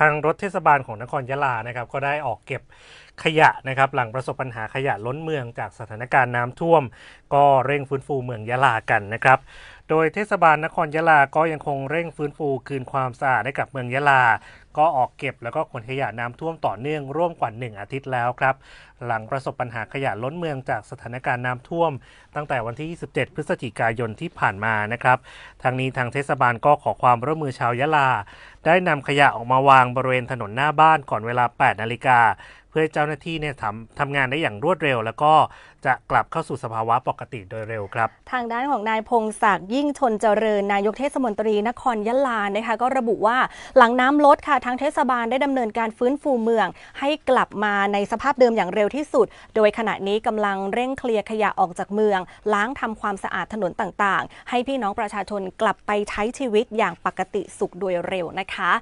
ทางรถเทศบาลของนครยะลานะครับก็ได้ออกเก็บขยะนะครับ หลังประสบปัญหาขยะล้นเมืองจากสถานการณ์น้ำท่วมก็เร่งฟื้นฟูเมืองยะลากันนะครับโดยเทศบาลนครยะลา ก็ยังคงเร่งฟื้นฟู คืนความสะอาดให้กับเมืองยะลา ก็ออกเก็บแล้วก็ขนขยะน้ำท่วมต่อเนื่องร่วมกว่า 1 อาทิตย์แล้วครับ หลังประสบปัญหาขยะล้นเมืองจากสถานการณ์น้ำท่วม ตั้งแต่วันที่ 27 พฤศจิกายนที่ผ่านมานะครับทางนี้ทางเทศบาลก็ขอความร่วมมือชาวยะลา ได้นำขยะออกมาวางบริเวณถนนหน้าบ้านก่อนเวลา 8 นาฬิกาพื่อให้เจ้าหน้าที่เนี่ยทำทำงานได้อย่างรวดเร็ว แล้วก็จะกลับเข้าสู่สภาวะปกติโดยเร็วครับ ทางด้านของนายพงศักดิ์ยิ่งชนเจริญนายกเทศมนตรีนครยะลานะคะก็ระบุว่าหลังน้ำลดค่ะทางเทศบาลได้ดำเนินการฟื้นฟูเมือง ให้กลับมาในสภาพเดิมอย่างเร็วที่สุด โดยขณะนี้กำลังเร่งเคลียร์ขยะออกจากเมือง ล้างทำความสะอาดถนนต่างๆ ให้พี่น้องประชาชนกลับไปใช้ชีวิตอย่างปกติสุขโดยเร็วนะคะ